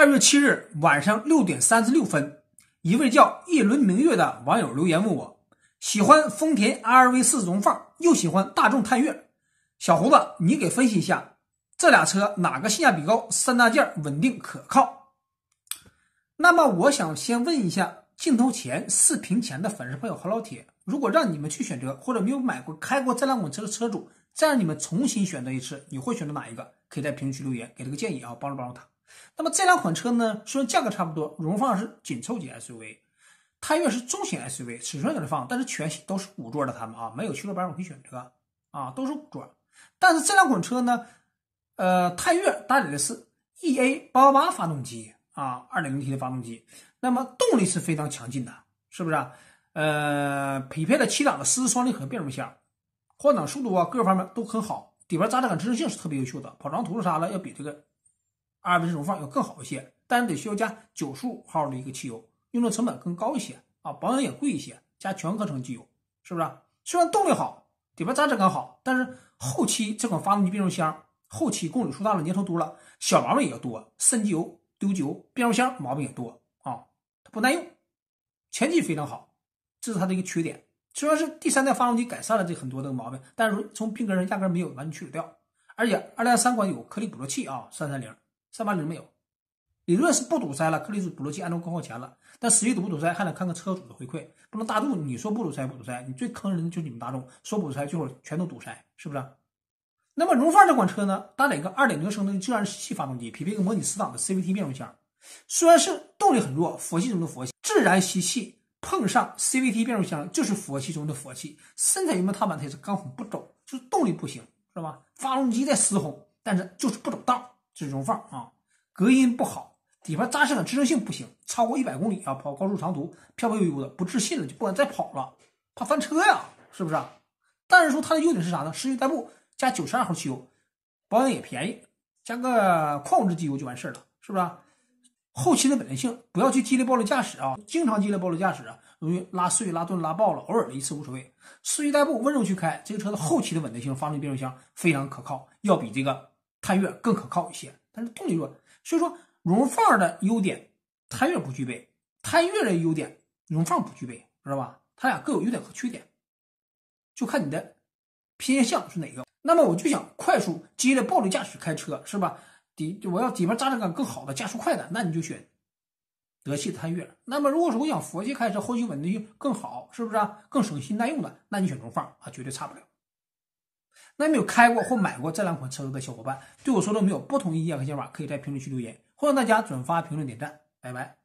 二月七日晚上六点三十六分，一位叫一轮明月的网友留言问我：喜欢丰田 RV 四荣放，又喜欢大众探岳，小胡子你给分析一下，这俩车哪个性价比高，三大件稳定可靠？那么我想先问一下镜头前、视频前的粉丝朋友和老铁，如果让你们去选择，或者没有买过、开过这两款车的车主，再让你们重新选择一次，你会选择哪一个？可以在评论区留言，给个建议啊，帮助帮助他。那么这两款车呢，虽然价格差不多，荣放是紧凑级 SUV，探越是中型 SUV，尺寸有点放，但是全系都是五座的。他们啊，没有座版本可以选择啊，都是五座。但是这两款车呢，呃，探岳搭载的是 e a 八八八发动机啊，2.0T 的发动机，那么动力是非常强劲的，是不是啊？呃，匹配了七档的湿式双离合变速箱，换挡速度啊，各方面都很好，底盘扎实感支撑性是特别优秀的，跑长途啥的要比这个。阿尔卑斯油放要更好一些，但是得需要加九十五号的一个汽油，用的成本更高一些啊，保养也贵一些。加全合成机油，是不是？虽然动力好，底盘扎实感好，但是后期这款发动机变速箱后期公里数大了，年头多了，小毛病也要多，渗机油、丢机油，变速箱毛病也多啊，它不耐用。前期非常好，这是它的一个缺点。虽然是第三代发动机改善了这很多的毛病，但是从病根上压根没有完全去除掉。而且二代三款有颗粒捕捉器啊，三三零。三八零没有，理论是不堵塞了，颗粒捕滤器安装更耗钱了。但实际堵不堵塞还得看看车主的回馈，不能大众你说不堵塞不堵塞，你最坑人的就是你们大众说不堵塞，最后全都堵塞，是不是？那么荣放这款车呢，搭载一个二点零升的自然吸气发动机，匹配一个模拟四档的 CVT 变速箱。虽然是动力很弱，佛系中的佛系，自然吸气碰上 CVT 变速箱就是佛系中的佛系。深踩油门踏板它也是刚好不走，就是动力不行，是吧？发动机在嘶吼，但是就是不走道。这容放啊，隔音不好，底盘扎实感、支撑性不行。超过一百公里啊，跑高速长途，飘飘悠悠的，不自信了就不敢再跑了，怕翻车呀，是不是但是说它的优点是啥呢？四驱代步加九十二号汽油，保养也便宜，加个矿物质机油就完事儿了，是不是啊？后期的稳定性不要去激烈、暴力驾驶啊，经常激烈、暴力驾驶啊，容易拉碎、拉顿、拉爆了。偶尔的一次无所谓，四驱代步温柔去开，这个车的后期的稳定性，发动机、变速箱非常可靠，要比这个。探岳更可靠一些，但是动力弱，所以说荣放的优点探岳不具备，探岳的优点荣放不具备，知道吧？它俩各有优点和缺点，就看你的偏向是哪个。那么我就想快速激烈暴力驾驶开车是吧？底我要底盘扎实感更好的加速快的，那你就选德系探岳那么如果说我想佛系开车，后期稳定性更好，是不是啊？更省心耐用的，那你选荣放啊，绝对差不了。那没有开过或买过这两款车子的小伙伴，对我说的没有不同意见和想法，可以在评论区留言，欢迎大家转发、评论、点赞，拜拜。